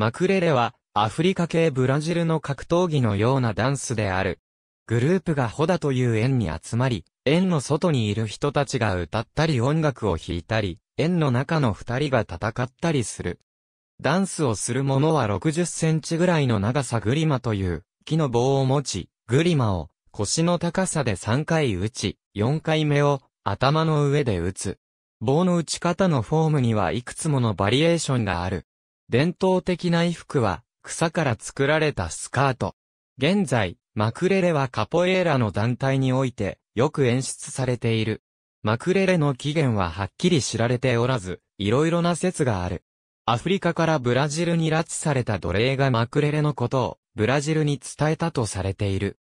マクレレは、アフリカ系ブラジルの格闘技のようなダンスである。グループがホダという円に集まり、円の外にいる人たちが歌ったり音楽を弾いたり、円の中の二人が戦ったりする。ダンスをする者は60センチぐらいの長さグリマという木の棒を持ち、グリマを腰の高さで3回打ち、4回目を頭の上で打つ。棒の打ち方のフォームにはいくつものバリエーションがある。伝統的な衣服は、草から作られたスカート。現在、マクレレはカポエーラの団体において、よく演出されている。マクレレの起源ははっきり知られておらず、いろいろな説がある。アフリカからブラジルに拉致された奴隷がマクレレのことを、ブラジルに伝えたとされている。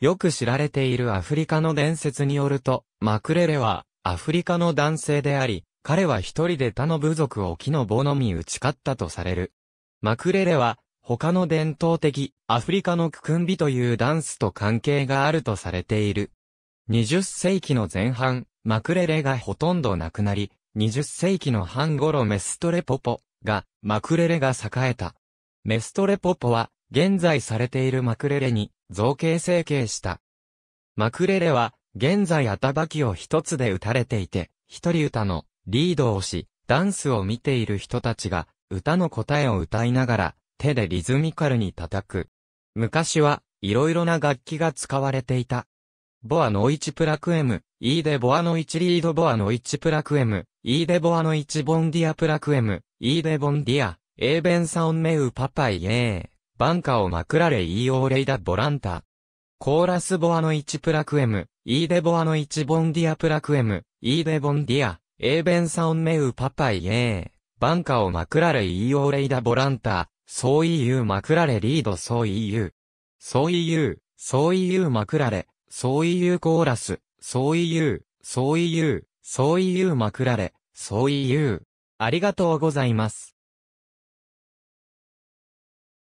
よく知られているアフリカの伝説によると、マクレレは、アフリカの男性であり、彼は一人で他の部族を木の棒のみ打ち勝ったとされる。マクレレは、他の伝統的、アフリカのククンビというダンスと関係があるとされている。20世紀の前半、マクレレがほとんどなくなり、20世紀の半頃メストレポポが、マクレレが栄えた。メストレポポは、現在されているマクレレに造形成形した。マクレレは、現在頭きを一つで打たれていて、一人歌のリードをし、ダンスを見ている人たちが、歌の答えを歌いながら、手でリズミカルに叩く。昔は、いろいろな楽器が使われていた。ボアの1プラクエム、イーデボアの1リードボアの1プラクエム、イーデボアの1ボンディアプラクエム、イーデボンディア、エーベンサオンメウパパイエー、バンカをまくられイーオーレイダボランタ。コーラスボアの1プラクエム、イーデボアの1ボンディアプラクエム、イーデボンディア、エーベンサオンメウパパイエー、バンカオマクラレイイオーレイダボランタ、ソイユーマクラレリードソイユー。ソイユー、ソイユーマクラレ、ソイユーコーラス、ソイユー、ソイユー、ソイユーマクラレ、ソイユー。ありがとうございます。